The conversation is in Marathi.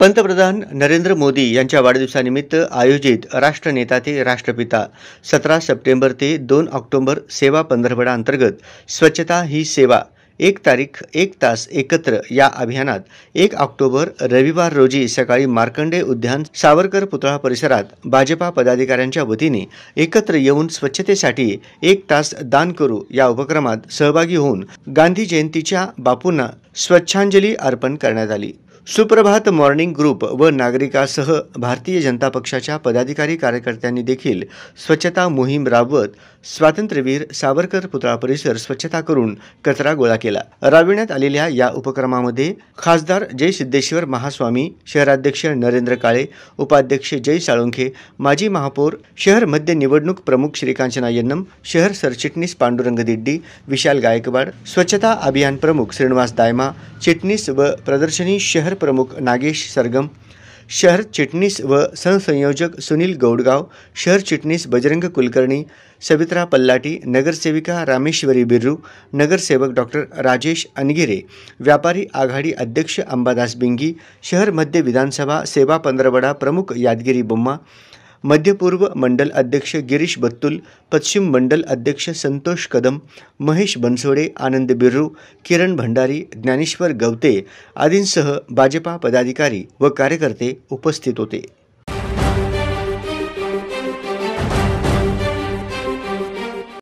पंतप्रधान नरेंद्र मोदी यांच्या वाढदिवसानिमित्त आयोजित राष्ट्रनेता ते राष्ट्रपिता सतरा सप्टेंबर ते दोन ऑक्टोबर सेवा अंतर्गत स्वच्छता ही सेवा एक तारीख एक तास एकत्र या अभियानात एक ऑक्टोबर रविवार रोजी सकाळी मार्कंडे उद्यान सावरकर पुतळा परिसरात भाजपा पदाधिकाऱ्यांच्या वतीने एकत्र येऊन स्वच्छतेसाठी एक तास दान करू या उपक्रमात सहभागी होऊन गांधी जयंतीच्या बापूंना स्वच्छांजली अर्पण करण्यात आली सुप्रभात मॉर्निंग ग्रुप व नागरिकासह भारतीय जनता पक्षाच्या पदाधिकारी कार्यकर्त्यांनी देखील स्वच्छता मोहीम राबवत स्वातंत्र्यवीर सावरकर पुतळा परिसर स्वच्छता करून कचरा गोळा केला राबविण्यात आलेल्या या उपक्रमामध्ये खासदार जय सिद्धेश्वर महास्वामी शहराध्यक्ष नरेंद्र काळे उपाध्यक्ष जय साळुंखे माजी महापौर शहर मध्य निवडणूक प्रमुख श्रीकांचना यन्नम शहर सरचिटणीस पांडुरंग दिड्डी विशाल गायकवाड स्वच्छता अभियान प्रमुख श्रीनिवास दायमा चिटणीस व प्रदर्शनी शहर प्रमुख नागेश सरगम शहर चिटणीस व सहसंयोजक सुनील गौडगाव शहर चिटणीस बजरंग कुलकर्णी सवित्रा पल्लाटी नगरसेविका रामेश्वरी बिर्रू नगरसेवक डॉक्टर राजेश अनगिरे व्यापारी आघाडी अध्यक्ष अंबादास बिंगी शहर मध्य विधानसभा सेवा पंधरवडा प्रमुख यादगिरी बुम्मा मध्यपूर्व मंडल अध्यक्ष गिरीश बत्तुल पश्चिम मंडल अध्यक्ष संतोष कदम महेश बनसोडे आनंद बिर्रू किरण भंडारी ज्ञानेश्वर गवते आदींसह भाजपा पदाधिकारी व कार्यकर्ते उपस्थित होते